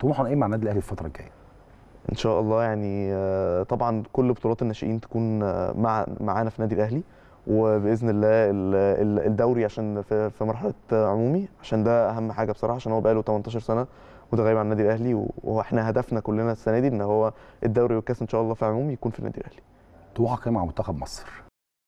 طموحنا ايه مع النادي الاهلي الفتره الجايه؟ ان شاء الله يعني آه، طبعا كل بطولات الناشئين تكون آه، مع معانا في النادي الاهلي وباذن الله الدوري عشان في مرحله آه، عمومي عشان ده اهم حاجه بصراحه عشان هو بقاله 18 سنه وده غايب عن النادي الاهلي واحنا هدفنا كلنا السنه دي ان هو الدوري والكاس ان شاء الله في عمومي يكون في النادي الاهلي. طموحك مع منتخب مصر؟